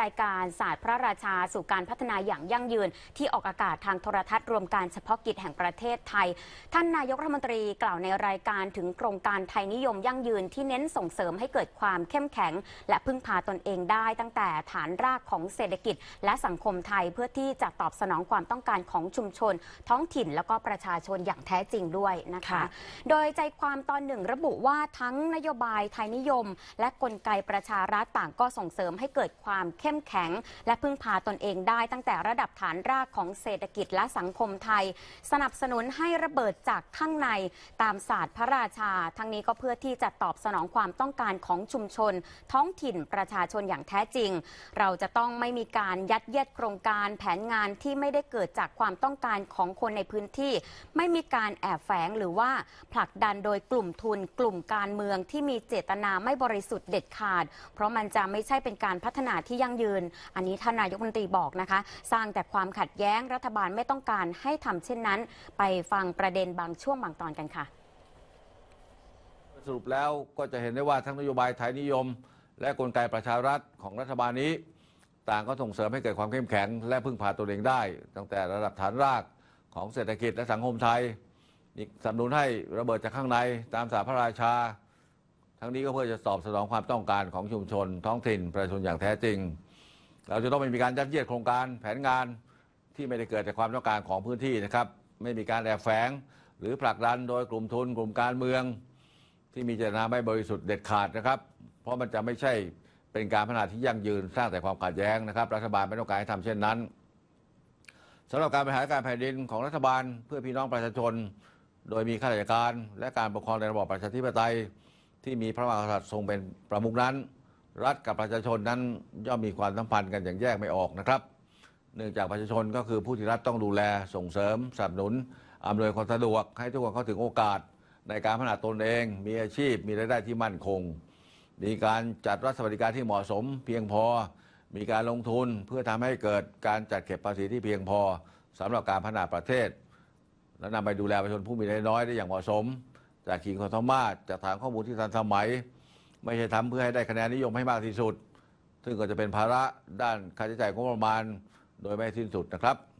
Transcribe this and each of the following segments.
รายการศาสตร์พระราชาสู่การพัฒนาอย่างยั่งยืน ที่ออกอากาศทางโทรทัศน์รวมการเฉพาะกิจแห่งประเทศไทย ท่านนายกรัฐมนตรีกล่าวในรายการถึงโครงการไทยนิยมยั่งยืนที่เน้นส่งเสริมให้เกิดความเข้มแข็งและพึ่งพาตนเองได้ตั้งแต่ฐานรากของเศรษฐกิจและสังคมไทยเพื่อที่จะตอบสนองความต้องการของชุมชน ท้องถิ่นแล้วก็ประชาชนอย่างแท้จริงด้วยนะคะ โดยใจความตอนหนึ่งระบุว่าทั้งนโยบายไทยนิยม และกลไกประชารัฐต่างก็ส่งเสริมให้เกิดความเข้มแข็งและพึ่งพาตนเองได้ตั้งแต่ระดับฐานรากของเศรษฐกิจและสังคมไทย สนับสนุนให้ระเบิดจากข้างในตามศาสตร์พระราชา ทั้งนี้ก็เพื่อที่จะตอบสนองความต้องการของชุมชน ท้องถิ่นประชาชนอย่างแท้จริง เราจะต้องไม่มีการยัดเยียดโครงการแผนงานที่ไม่ได้เกิดจากความต้องการของคนในพื้นที่ ไม่มีการแอบแฝงหรือว่าผลักดันโดยกลุ่มทุน กลุ่มการเมืองที่มีเจตนาไม่บริสุทธิ์เด็ดขาด เพราะมันจะไม่ใช่เป็นการพัฒนาที่ยั่งงยืน อันนี้ท่านนายกรัฐมนตรีบอกนะคะ สร้างแต่ความขัดแย้ง รัฐบาลไม่ต้องการให้ทำเช่นนั้น ไปฟังประเด็นบางช่วงบางตอนกันค่ะ สรุปแล้วก็จะเห็นได้ว่าทั้งนโยบายไทยนิยม และกลไกประชารัฐของรัฐบาลนี้ ต่างก็ส่งเสริมให้เกิดความเข้มแข็งและพึ่งพาตัวเองได้ ตั้งแต่ระดับฐานรากของเศรษฐกิจและสังคมไทยสนับสนุนให้ระเบิดจากข้างในตามสาพระราชาทั้งนี้ก็เพื่อจะตอบสนองความต้องการของชุมชน ท้องถิ่น ประชาชนอย่างแท้จริง เราจะต้องไม่มีการยัดเยียดโครงการแผนงานที่ไม่ได้เกิดจากความต้องการของพื้นที่นะครับ ไม่มีการแอบแฝง หรือผลักดันโดยกลุ่มทุน กลุ่มการเมือง ที่มีเจตนาไม่บริสุทธิ์เด็ดขาดนะครับ เพราะมันจะไม่ใช่เป็นการพัฒนาที่ยั่งยืนสร้างแต่ความขัดแย้งนะครับรัฐบาลไม่ต้องการให้ทำเช่นนั้นสำหรับการบริหารการแผ่นดินของรัฐบาลเพื่อพี่น้องประชาชน โดยมีข้าราชการ และการปกครองในระบอบประชาธิปไตยที่มีพระมหากษัตริย์ทรงเป็นประมุขนั้น รัฐกับประชาชนนั้นย่อมมีความสัมพันธ์กันอย่างแยกไม่ออกนะครับเนื่องจากประชาชนก็คือผู้ที่รัฐต้องดูแลส่งเสริมสนับสนุน อำนวยความสะดวก ให้ทุกคนเข้าถึงโอกาสในการพัฒนาตนเอง มีอาชีพมีรายได้ที่มั่นคง มีการจัดรัฐสวัสดิการที่เหมาะสมเพียงพอมีการลงทุนเพื่อทำให้เกิดการจัดเก็บภาษีที่เพียงพอสำหรับการพัฒนาประเทศ และนำไปดูแลประชาชนผู้มีรายได้น้อยได้อย่างเหมาะสมจากขีดความสามารถจากฐานข้อมูลที่ทันสมัย ไม่ใช่ทำเพื่อให้ได้คะแนนนิยมให้มากที่สุด ซึ่งก็จะเป็นภาระด้านค่าใช้จ่ายงบประมาณ โดยไม่สิ้นสุดนะครับ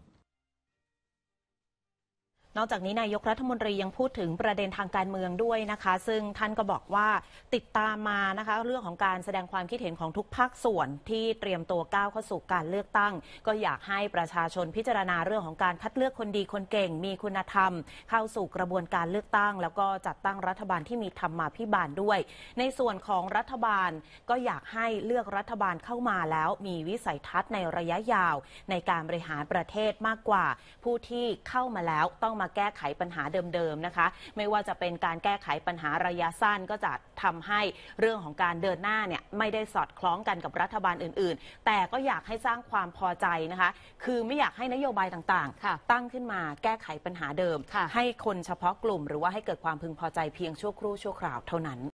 นอกจากนี้นายกรัฐมนตรียังพูดถึงประเด็นทางการเมืองด้วยนะคะ ซึ่งท่านก็บอกว่าติดตามมานะคะเรื่องของการแสดงความคิดเห็นของทุกภาคส่วนที่เตรียมตัวก้าวเข้าสู่การเลือกตั้ง ก็อยากให้ประชาชนพิจารณาเรื่องของการคัดเลือกคนดีคนเก่ง มีคุณธรรม เข้าสู่กระบวนการเลือกตั้ง แล้วก็จัดตั้งรัฐบาลที่มีธรรมาภิบาลด้วย ในส่วนของรัฐบาลก็อยากให้เลือกรัฐบาลเข้ามาแล้ว มีวิสัยทัศน์ในระยะยาวในการบริหารประเทศมากกว่า ผู้ที่เข้ามาแล้วต้องาแก้ไขปัญหาเดิมๆนะคะ ไม่ว่าจะเป็นการแก้ไขปัญหาระยะสั้นก็จะทำให้เรื่องของการเดินหน้าเนี่ยไม่ได้สอดคล้องกันกับรัฐบาลอื่นๆ แต่ก็อยากให้สร้างความพอใจนะคะ คือไม่อยากให้นโยบายต่างๆตั้งขึ้นมาแก้ไขปัญหาเดิมให้คนเฉพาะกลุ่ม หรือว่าให้เกิดความพึงพอใจเพียงชั่วครู่ชั่วคราวเท่านั้น